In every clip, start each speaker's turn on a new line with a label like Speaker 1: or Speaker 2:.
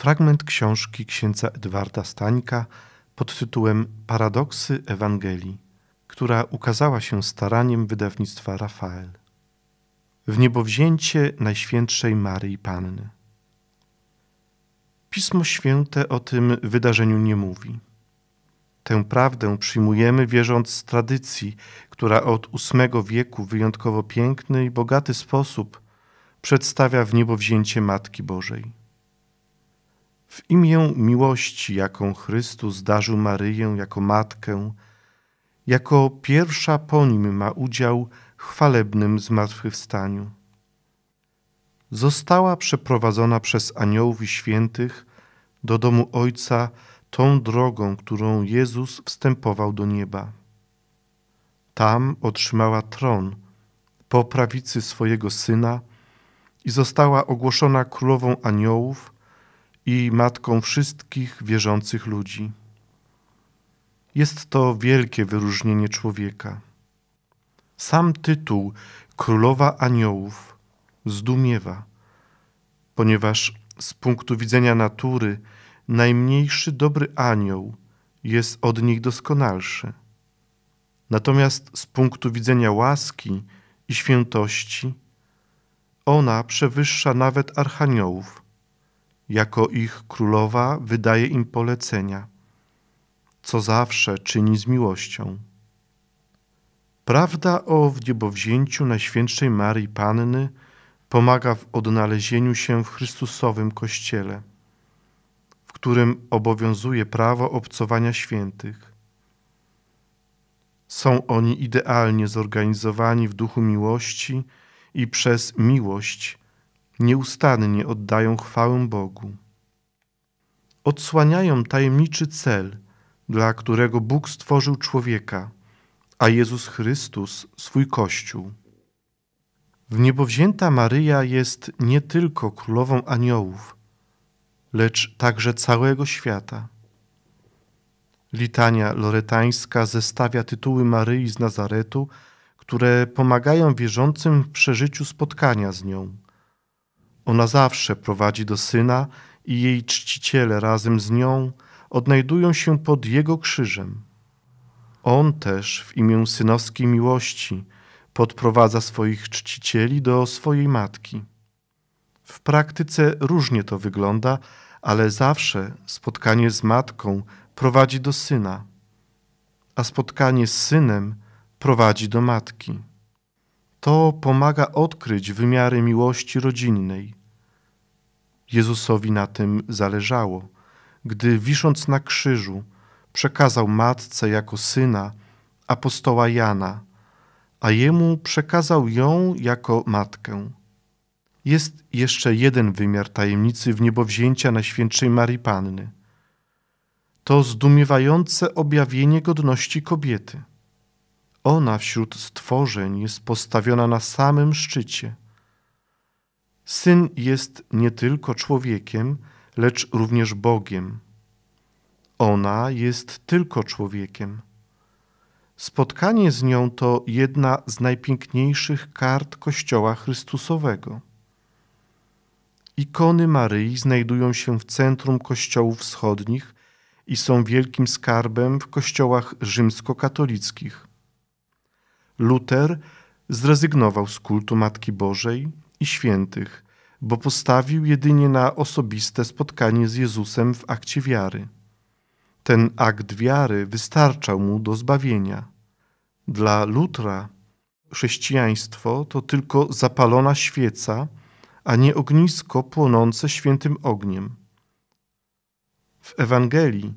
Speaker 1: fragment książki księdza Edwarda Stańka pod tytułem Paradoksy Ewangelii, która ukazała się staraniem wydawnictwa Rafael. W niebowzięcie Najświętszej Maryi Panny. Pismo Święte o tym wydarzeniu nie mówi. Tę prawdę przyjmujemy wierząc z tradycji, która od VIII wieku w wyjątkowo piękny i bogaty sposób przedstawia w niebowzięcie Matki Bożej. W imię miłości, jaką Chrystus darzył Maryję jako matkę, jako pierwsza po nim ma udział w chwalebnym zmartwychwstaniu. Została przeprowadzona przez aniołów i świętych do domu Ojca tą drogą, którą Jezus wstępował do nieba. Tam otrzymała tron po prawicy swojego syna i została ogłoszona królową aniołów i matką wszystkich wierzących ludzi. Jest to wielkie wyróżnienie człowieka. Sam tytuł Królowa Aniołów zdumiewa, ponieważ z punktu widzenia natury najmniejszy dobry anioł jest od nich doskonalszy. Natomiast z punktu widzenia łaski i świętości ona przewyższa nawet archaniołów, jako ich królowa wydaje im polecenia, co zawsze czyni z miłością. Prawda o wdziebowzięciu Najświętszej Marii Panny pomaga w odnalezieniu się w Chrystusowym Kościele, w którym obowiązuje prawo obcowania świętych. Są oni idealnie zorganizowani w duchu miłości i przez miłość nieustannie oddają chwałę Bogu. Odsłaniają tajemniczy cel, dla którego Bóg stworzył człowieka, a Jezus Chrystus swój Kościół. W niebowzięta Maryja jest nie tylko królową aniołów, lecz także całego świata. Litania loretańska zestawia tytuły Maryi z Nazaretu, które pomagają wierzącym w przeżyciu spotkania z nią – ona zawsze prowadzi do Syna i jej czciciele razem z nią odnajdują się pod Jego krzyżem. On też w imię synowskiej miłości podprowadza swoich czcicieli do swojej matki. W praktyce różnie to wygląda, ale zawsze spotkanie z matką prowadzi do syna, a spotkanie z synem prowadzi do matki. To pomaga odkryć wymiary miłości rodzinnej, Jezusowi na tym zależało. Gdy wisząc na krzyżu, przekazał matce jako syna apostoła Jana, a jemu przekazał ją jako matkę. Jest jeszcze jeden wymiar tajemnicy wniebowzięcia Najświętszej Marii Panny. To zdumiewające objawienie godności kobiety. Ona wśród stworzeń jest postawiona na samym szczycie – Syn jest nie tylko człowiekiem, lecz również Bogiem. Ona jest tylko człowiekiem. Spotkanie z nią to jedna z najpiękniejszych kart Kościoła Chrystusowego. Ikony Maryi znajdują się w centrum kościołów wschodnich i są wielkim skarbem w kościołach rzymskokatolickich. Luter zrezygnował z kultu Matki Bożej i świętych, bo postawił jedynie na osobiste spotkanie z Jezusem w akcie wiary. Ten akt wiary wystarczał mu do zbawienia. Dla Lutra chrześcijaństwo to tylko zapalona świeca, a nie ognisko płonące świętym ogniem. W Ewangelii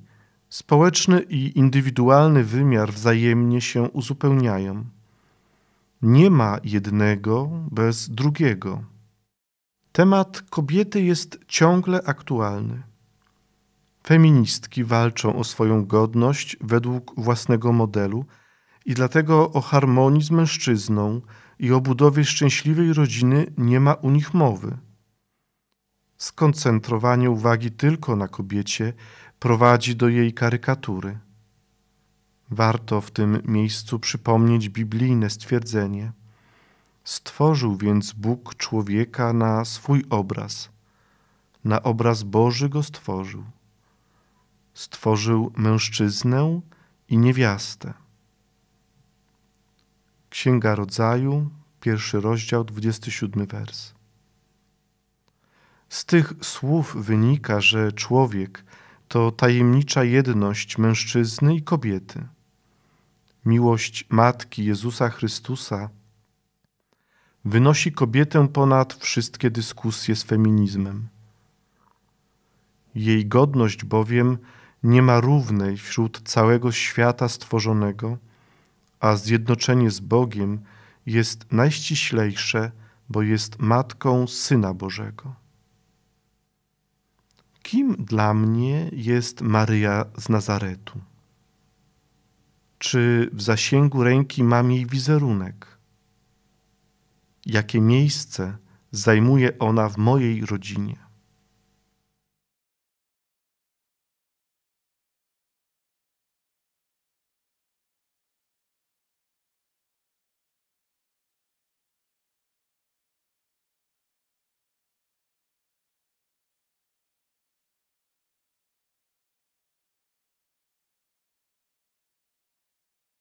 Speaker 1: społeczny i indywidualny wymiar wzajemnie się uzupełniają. Nie ma jednego bez drugiego. Temat kobiety jest ciągle aktualny. Feministki walczą o swoją godność według własnego modelu i dlatego o harmonii z mężczyzną i o budowie szczęśliwej rodziny nie ma u nich mowy. Skoncentrowanie uwagi tylko na kobiecie prowadzi do jej karykatury. Warto w tym miejscu przypomnieć biblijne stwierdzenie. Stworzył więc Bóg człowieka na swój obraz. Na obraz Boży go stworzył. Stworzył mężczyznę i niewiastę. Księga Rodzaju, pierwszy rozdział, 27 wers. Z tych słów wynika, że człowiek to tajemnicza jedność mężczyzny i kobiety miłość Matki Jezusa Chrystusa wynosi kobietę ponad wszystkie dyskusje z feminizmem. Jej godność bowiem nie ma równej wśród całego świata stworzonego, a zjednoczenie z Bogiem jest najściślejsze, bo jest matką Syna Bożego. Kim dla mnie jest Maryja z Nazaretu? czy w zasięgu ręki mam jej wizerunek? Jakie miejsce zajmuje ona w mojej rodzinie?